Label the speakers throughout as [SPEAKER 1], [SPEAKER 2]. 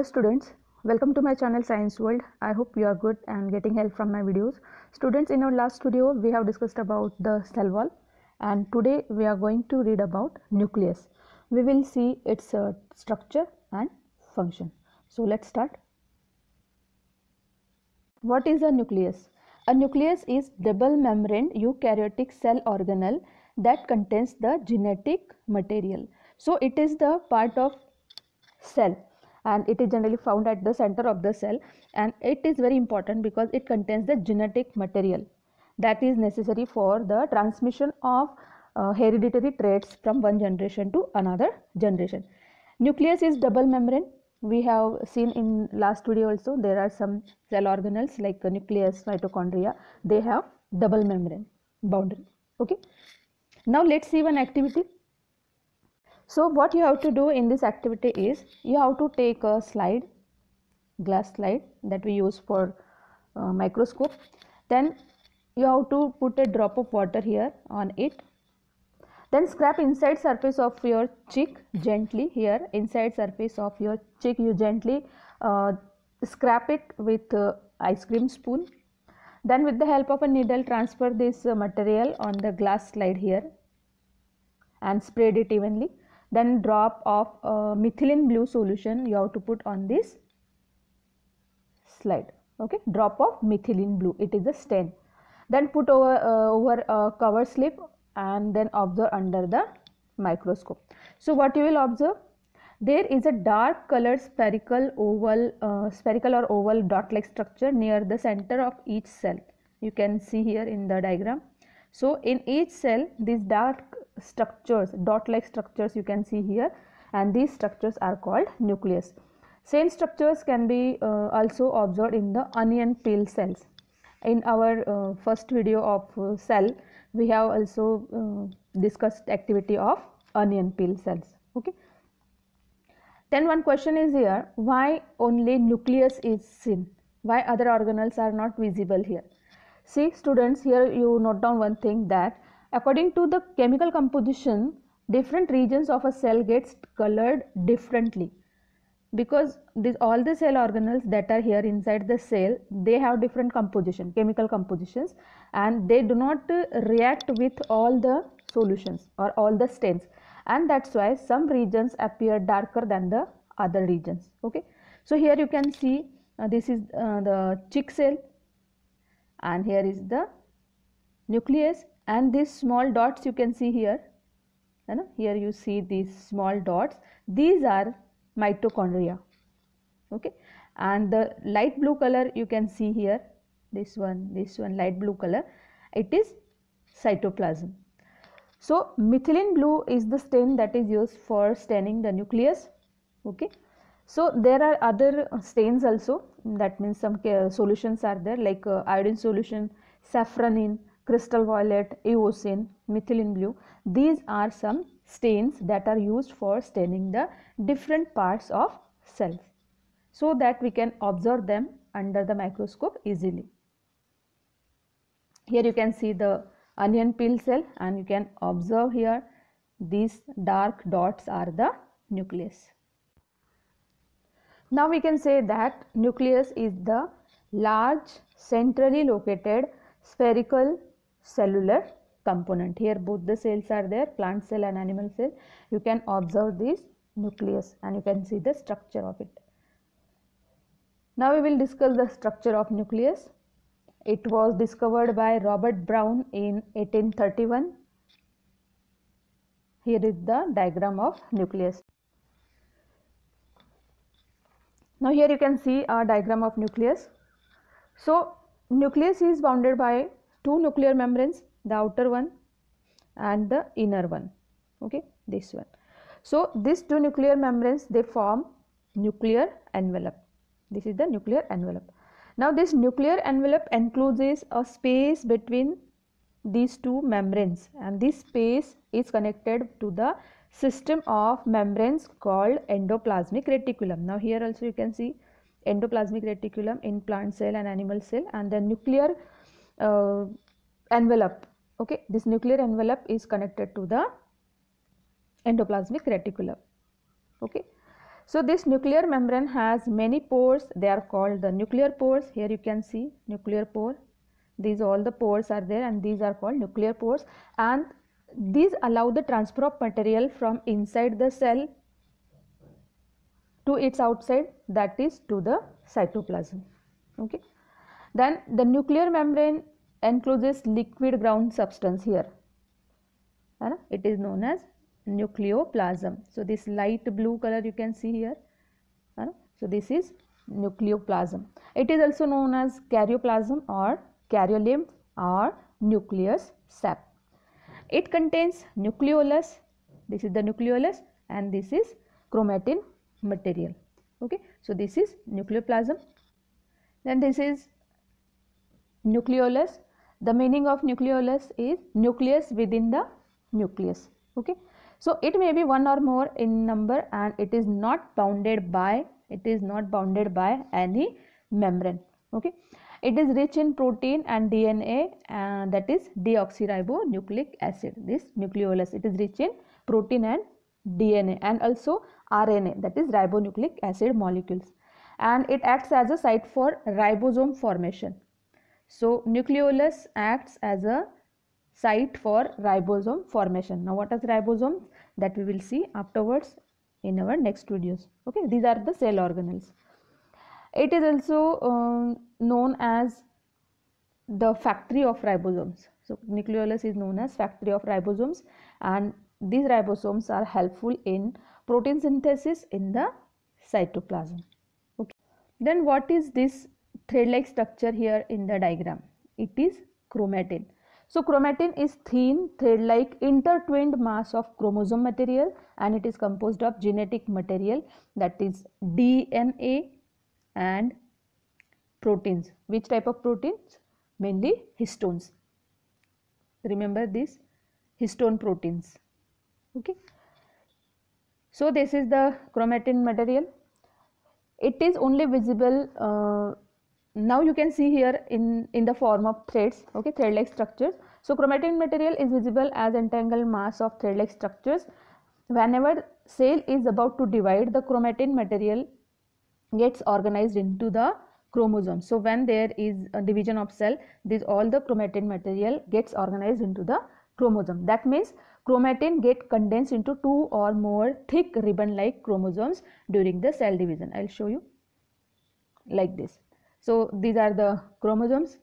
[SPEAKER 1] Hello students, welcome to my channel Science World. I hope you are good and getting help from my videos. Students, in our last studio, we have discussed about the cell wall and today we are going to read about nucleus. We will see its uh, structure and function. So let's start. What is a nucleus? A nucleus is double membrane eukaryotic cell organelle that contains the genetic material. So it is the part of cell and it is generally found at the center of the cell and it is very important because it contains the genetic material that is necessary for the transmission of uh, hereditary traits from one generation to another generation nucleus is double membrane we have seen in last video also there are some cell organelles like nucleus mitochondria they have double membrane boundary okay now let's see one activity so what you have to do in this activity is you have to take a slide, glass slide that we use for uh, microscope. Then you have to put a drop of water here on it. Then scrap inside surface of your cheek gently here inside surface of your cheek you gently uh, scrap it with uh, ice cream spoon. Then with the help of a needle transfer this uh, material on the glass slide here and spread it evenly then drop of uh, methylene blue solution you have to put on this slide okay drop of methylene blue it is a stain then put over uh, over a cover slip and then observe under the microscope so what you will observe there is a dark colored spherical oval uh, spherical or oval dot like structure near the center of each cell you can see here in the diagram so in each cell this dark structures dot like structures you can see here and these structures are called nucleus same structures can be uh, also observed in the onion peel cells in our uh, first video of uh, cell we have also uh, discussed activity of onion peel cells okay then one question is here why only nucleus is seen why other organelles are not visible here see students here you note down one thing that According to the chemical composition, different regions of a cell gets colored differently because this, all the cell organelles that are here inside the cell they have different composition chemical compositions and they do not uh, react with all the solutions or all the stains and that's why some regions appear darker than the other regions okay so here you can see uh, this is uh, the chick cell and here is the nucleus and these small dots you can see here you know, here you see these small dots these are mitochondria okay and the light blue color you can see here this one this one light blue color it is cytoplasm so methylene blue is the stain that is used for staining the nucleus okay so there are other stains also that means some solutions are there like uh, iodine solution saffronin crystal violet, eosin, methylene blue. These are some stains that are used for staining the different parts of cells so that we can observe them under the microscope easily. Here you can see the onion peel cell and you can observe here these dark dots are the nucleus. Now we can say that nucleus is the large centrally located spherical cellular component. Here both the cells are there, plant cell and animal cell. You can observe this nucleus and you can see the structure of it. Now we will discuss the structure of nucleus. It was discovered by Robert Brown in 1831. Here is the diagram of nucleus. Now here you can see a diagram of nucleus. So nucleus is bounded by two nuclear membranes the outer one and the inner one okay this one so these two nuclear membranes they form nuclear envelope this is the nuclear envelope now this nuclear envelope encloses a space between these two membranes and this space is connected to the system of membranes called endoplasmic reticulum now here also you can see endoplasmic reticulum in plant cell and animal cell and the nuclear uh, envelope okay this nuclear envelope is connected to the endoplasmic reticulum okay so this nuclear membrane has many pores they are called the nuclear pores here you can see nuclear pore these all the pores are there and these are called nuclear pores and these allow the transfer of material from inside the cell to its outside that is to the cytoplasm okay then the nuclear membrane encloses liquid ground substance here and it is known as nucleoplasm so this light blue color you can see here so this is nucleoplasm it is also known as karyoplasm or karyolymph or nucleus sap it contains nucleolus this is the nucleolus and this is chromatin material okay so this is nucleoplasm then this is nucleolus the meaning of nucleolus is nucleus within the nucleus. Okay. So it may be one or more in number and it is not bounded by it is not bounded by any membrane. Okay. It is rich in protein and DNA and that is deoxyribonucleic acid. This nucleolus it is rich in protein and DNA and also RNA that is ribonucleic acid molecules and it acts as a site for ribosome formation so nucleolus acts as a site for ribosome formation. Now what is ribosome? That we will see afterwards in our next videos. Okay, these are the cell organelles. It is also um, known as the factory of ribosomes. So nucleolus is known as factory of ribosomes and these ribosomes are helpful in protein synthesis in the cytoplasm. Okay. Then what is this thread-like structure here in the diagram. It is chromatin. So chromatin is thin, thread-like, intertwined mass of chromosome material and it is composed of genetic material that is DNA and proteins. Which type of proteins? Mainly histones. Remember this histone proteins. Okay. So this is the chromatin material. It is only visible uh, now you can see here in in the form of threads okay thread like structures so chromatin material is visible as entangled mass of thread like structures whenever cell is about to divide the chromatin material gets organized into the chromosomes so when there is a division of cell this all the chromatin material gets organized into the chromosome that means chromatin get condensed into two or more thick ribbon like chromosomes during the cell division i'll show you like this so these are the chromosomes.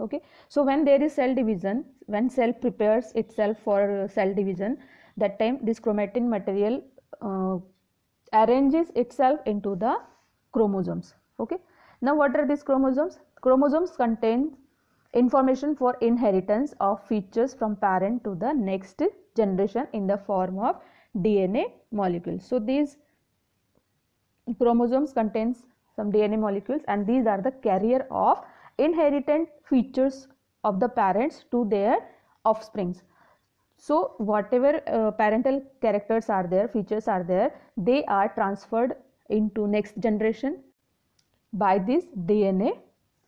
[SPEAKER 1] Okay. So when there is cell division, when cell prepares itself for cell division, that time this chromatin material uh, arranges itself into the chromosomes. Okay. Now what are these chromosomes? Chromosomes contain information for inheritance of features from parent to the next generation in the form of DNA molecule. So these chromosomes contains some DNA molecules and these are the carrier of inherited features of the parents to their offsprings. So whatever uh, parental characters are there, features are there, they are transferred into next generation by these DNA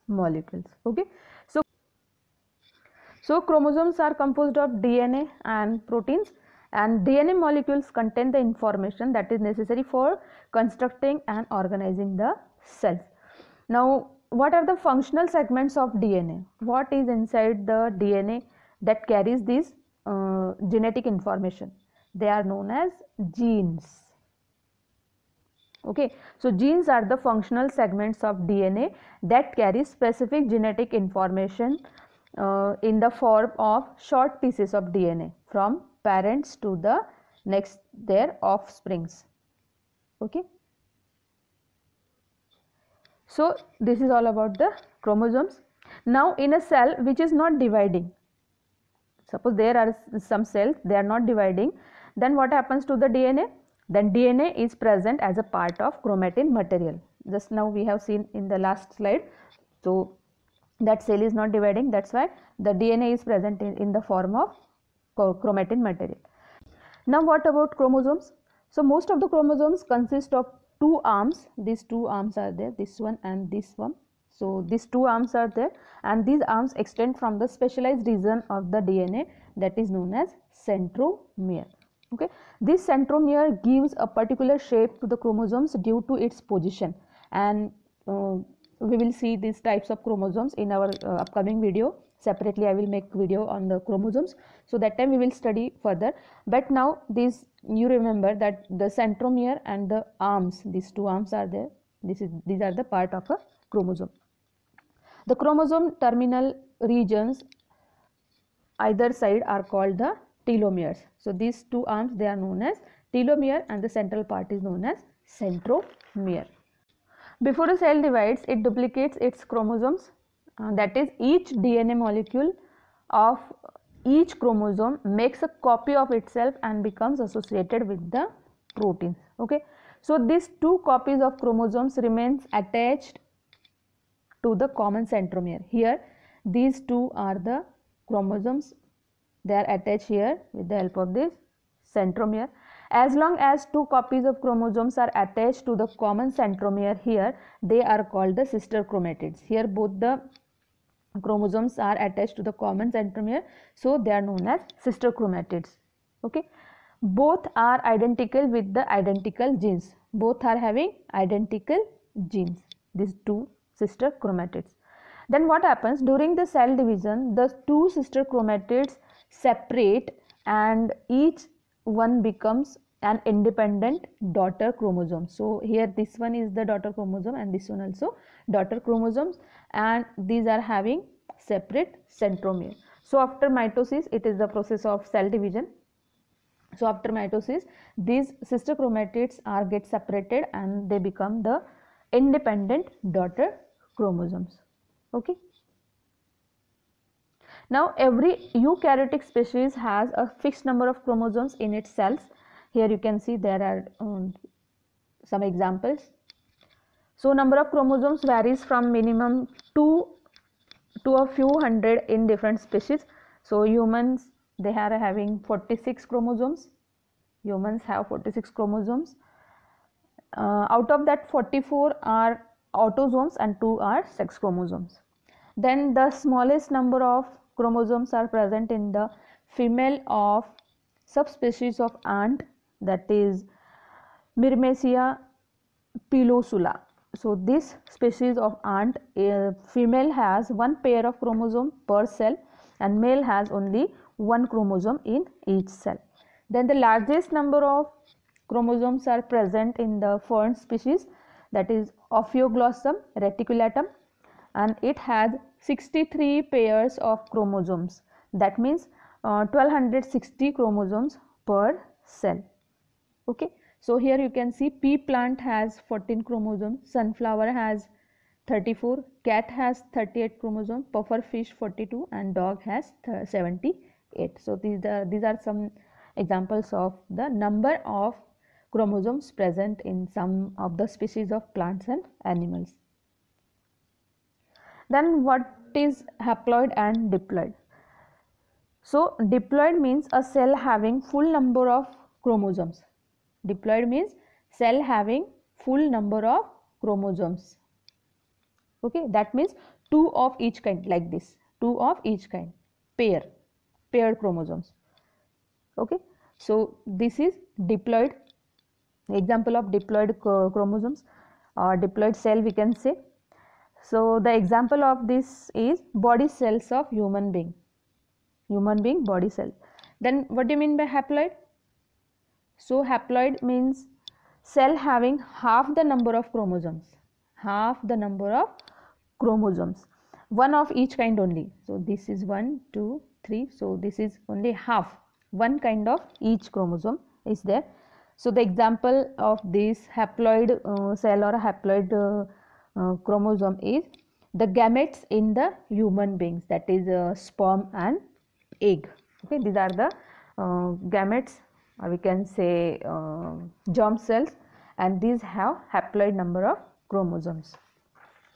[SPEAKER 1] molecules. Okay. So, so chromosomes are composed of DNA and proteins and DNA molecules contain the information that is necessary for constructing and organizing the cells. Now, what are the functional segments of DNA? What is inside the DNA that carries this uh, genetic information? They are known as genes. Okay, so genes are the functional segments of DNA that carry specific genetic information uh, in the form of short pieces of DNA from parents to the next their offsprings. Okay. So this is all about the chromosomes. Now in a cell which is not dividing, suppose there are some cells they are not dividing, then what happens to the DNA? Then DNA is present as a part of chromatin material. Just now we have seen in the last slide. So that cell is not dividing that's why the DNA is present in, in the form of chromatin material. Now what about chromosomes? So most of the chromosomes consist of two arms these two arms are there this one and this one so these two arms are there and these arms extend from the specialized region of the dna that is known as centromere okay this centromere gives a particular shape to the chromosomes due to its position and uh, we will see these types of chromosomes in our uh, upcoming video. Separately, I will make video on the chromosomes. So that time we will study further. But now these, you remember that the centromere and the arms, these two arms are there. This is, these are the part of a chromosome. The chromosome terminal regions either side are called the telomeres. So these two arms, they are known as telomere and the central part is known as centromere. Before a cell divides, it duplicates its chromosomes. Uh, that is, each DNA molecule of each chromosome makes a copy of itself and becomes associated with the proteins. Okay. So, these two copies of chromosomes remains attached to the common centromere. Here, these two are the chromosomes. They are attached here with the help of this centromere. As long as two copies of chromosomes are attached to the common centromere here, they are called the sister chromatids. Here both the chromosomes are attached to the common centromere, so they are known as sister chromatids. Okay. Both are identical with the identical genes. Both are having identical genes, these two sister chromatids. Then what happens during the cell division, the two sister chromatids separate and each one becomes an independent daughter chromosome so here this one is the daughter chromosome and this one also daughter chromosomes and these are having separate centromere so after mitosis it is the process of cell division so after mitosis these sister chromatids are get separated and they become the independent daughter chromosomes okay now every eukaryotic species has a fixed number of chromosomes in its cells. Here you can see there are um, some examples. So number of chromosomes varies from minimum 2 to a few hundred in different species. So humans they are having 46 chromosomes. Humans have 46 chromosomes. Uh, out of that 44 are autosomes and 2 are sex chromosomes. Then the smallest number of chromosomes are present in the female of subspecies of ant that is Myrmecia pilosula. So this species of ant female has one pair of chromosome per cell and male has only one chromosome in each cell. Then the largest number of chromosomes are present in the fern species that is Ophioglossum reticulatum and it has 63 pairs of chromosomes that means uh, 1260 chromosomes per cell okay so here you can see pea plant has 14 chromosomes sunflower has 34 cat has 38 chromosomes fish 42 and dog has 78 so these are uh, these are some examples of the number of chromosomes present in some of the species of plants and animals then what is haploid and diploid? So diploid means a cell having full number of chromosomes. Diploid means cell having full number of chromosomes. Okay, that means two of each kind like this, two of each kind, pair, pair chromosomes. Okay, so this is diploid, example of diploid uh, chromosomes or uh, diploid cell we can say so the example of this is body cells of human being. Human being body cell. Then what do you mean by haploid? So haploid means cell having half the number of chromosomes. Half the number of chromosomes. One of each kind only. So this is one, two, three. So this is only half. One kind of each chromosome is there. So the example of this haploid uh, cell or haploid uh, uh, chromosome is the gametes in the human beings that is uh, sperm and egg okay these are the uh, gametes or uh, we can say uh, germ cells and these have haploid number of chromosomes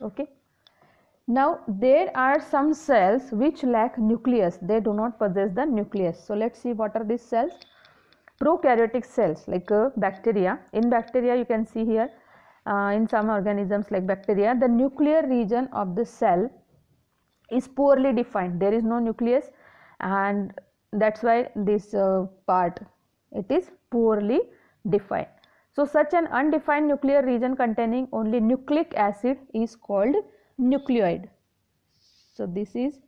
[SPEAKER 1] okay now there are some cells which lack nucleus they do not possess the nucleus so let's see what are these cells prokaryotic cells like uh, bacteria in bacteria you can see here uh, in some organisms like bacteria the nuclear region of the cell is poorly defined there is no nucleus and that's why this uh, part it is poorly defined so such an undefined nuclear region containing only nucleic acid is called nucleoid so this is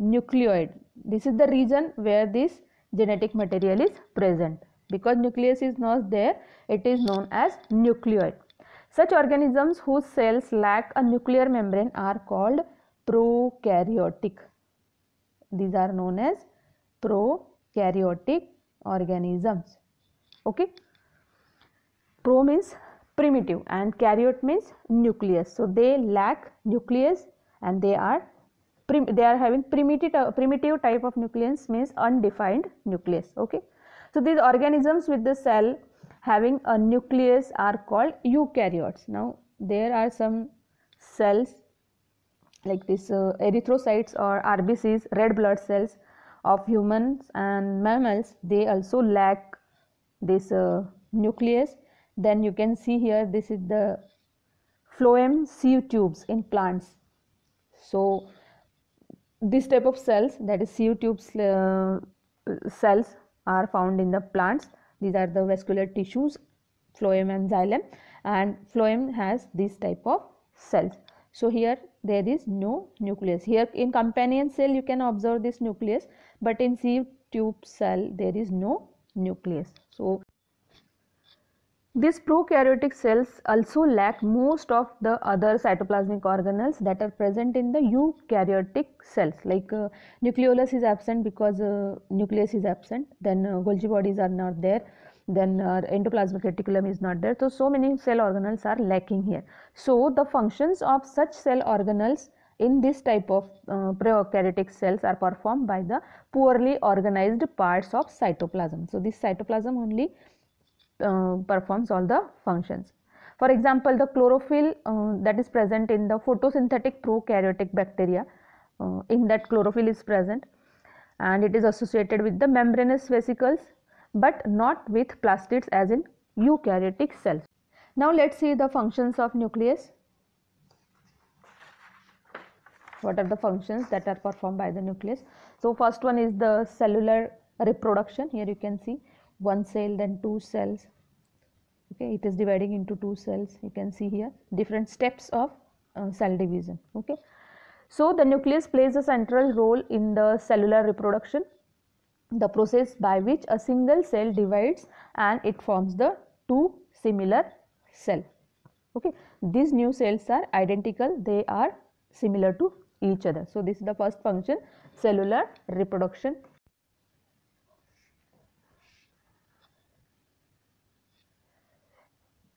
[SPEAKER 1] nucleoid this is the region where this genetic material is present because nucleus is not there it is known as nucleoid such organisms whose cells lack a nuclear membrane are called prokaryotic. These are known as prokaryotic organisms. Okay. Pro means primitive and karyote means nucleus. So they lack nucleus and they are they are having primitive primitive type of nucleus means undefined nucleus. Okay. So these organisms with the cell having a nucleus are called eukaryotes. Now, there are some cells like this uh, erythrocytes or RBCs, red blood cells of humans and mammals, they also lack this uh, nucleus. Then you can see here, this is the phloem sieve tubes in plants. So, this type of cells, that is sieve tubes uh, cells, are found in the plants these are the vascular tissues phloem and xylem and phloem has this type of cells so here there is no nucleus here in companion cell you can observe this nucleus but in sieve tube cell there is no nucleus so these prokaryotic cells also lack most of the other cytoplasmic organelles that are present in the eukaryotic cells like uh, nucleolus is absent because uh, nucleus is absent then uh, Golgi bodies are not there then uh, endoplasmic reticulum is not there so so many cell organelles are lacking here. So the functions of such cell organelles in this type of uh, prokaryotic cells are performed by the poorly organized parts of cytoplasm. So this cytoplasm only uh, performs all the functions. For example, the chlorophyll uh, that is present in the photosynthetic prokaryotic bacteria, uh, in that chlorophyll is present and it is associated with the membranous vesicles but not with plastids as in eukaryotic cells. Now let's see the functions of nucleus. What are the functions that are performed by the nucleus? So first one is the cellular reproduction here you can see one cell then two cells okay it is dividing into two cells you can see here different steps of uh, cell division okay so the nucleus plays a central role in the cellular reproduction the process by which a single cell divides and it forms the two similar cell okay these new cells are identical they are similar to each other so this is the first function cellular reproduction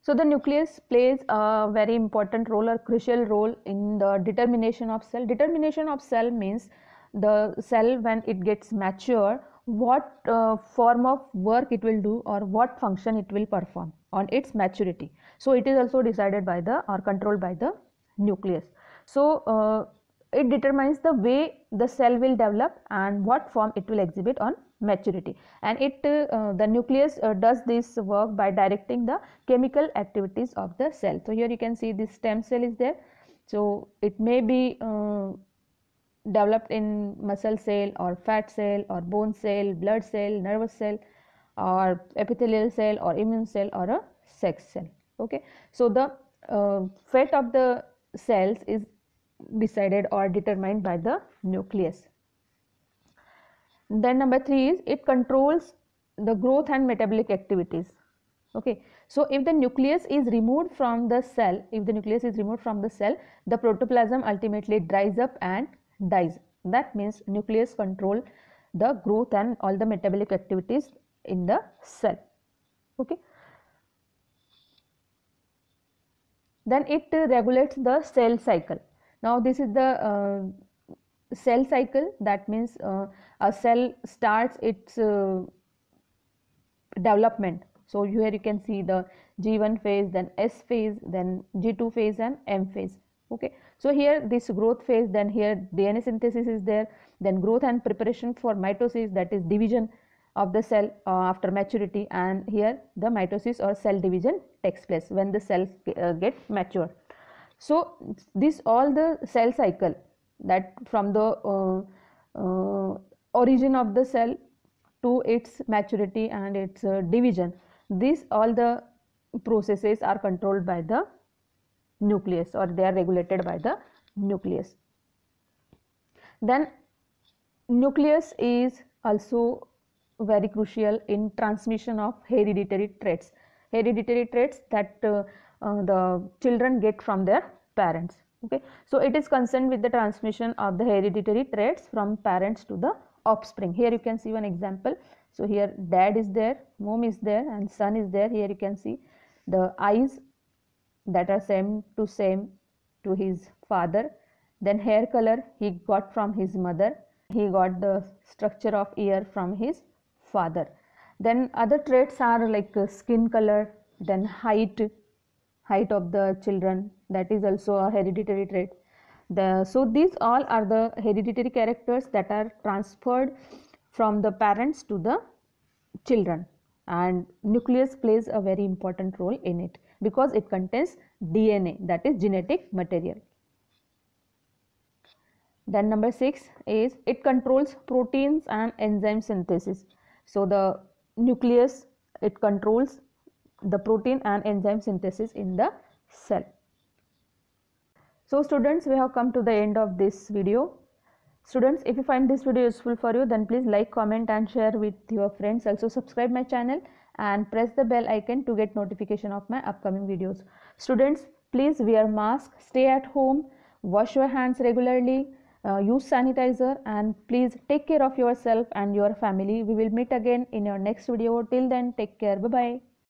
[SPEAKER 1] So the nucleus plays a very important role or crucial role in the determination of cell. Determination of cell means the cell when it gets mature what uh, form of work it will do or what function it will perform on its maturity. So it is also decided by the or controlled by the nucleus. So uh, it determines the way the cell will develop and what form it will exhibit on maturity and it uh, the nucleus uh, does this work by directing the chemical activities of the cell so here you can see this stem cell is there so it may be uh, developed in muscle cell or fat cell or bone cell blood cell nervous cell or epithelial cell or immune cell or a sex cell okay so the uh, fate of the cells is decided or determined by the nucleus then number three is it controls the growth and metabolic activities. Okay, so if the nucleus is removed from the cell, if the nucleus is removed from the cell, the protoplasm ultimately dries up and dies. That means nucleus control the growth and all the metabolic activities in the cell. Okay. Then it regulates the cell cycle. Now this is the uh, cell cycle that means uh, a cell starts its uh, development so here you can see the g1 phase then s phase then g2 phase and m phase okay so here this growth phase then here dna synthesis is there then growth and preparation for mitosis that is division of the cell uh, after maturity and here the mitosis or cell division takes place when the cells uh, get mature so this all the cell cycle that from the uh, uh, origin of the cell to its maturity and its uh, division these all the processes are controlled by the nucleus or they are regulated by the nucleus then nucleus is also very crucial in transmission of hereditary traits hereditary traits that uh, uh the children get from their parents okay so it is concerned with the transmission of the hereditary traits from parents to the offspring here you can see one example so here dad is there mom is there and son is there here you can see the eyes that are same to same to his father then hair color he got from his mother he got the structure of ear from his father then other traits are like skin color then height height of the children that is also a hereditary trait the, so these all are the hereditary characters that are transferred from the parents to the children and nucleus plays a very important role in it because it contains dna that is genetic material then number 6 is it controls proteins and enzyme synthesis so the nucleus it controls the protein and enzyme synthesis in the cell. So students we have come to the end of this video. Students if you find this video useful for you then please like comment and share with your friends also subscribe my channel and press the bell icon to get notification of my upcoming videos. Students please wear mask stay at home wash your hands regularly uh, use sanitizer and please take care of yourself and your family. We will meet again in your next video. Till then take care bye bye.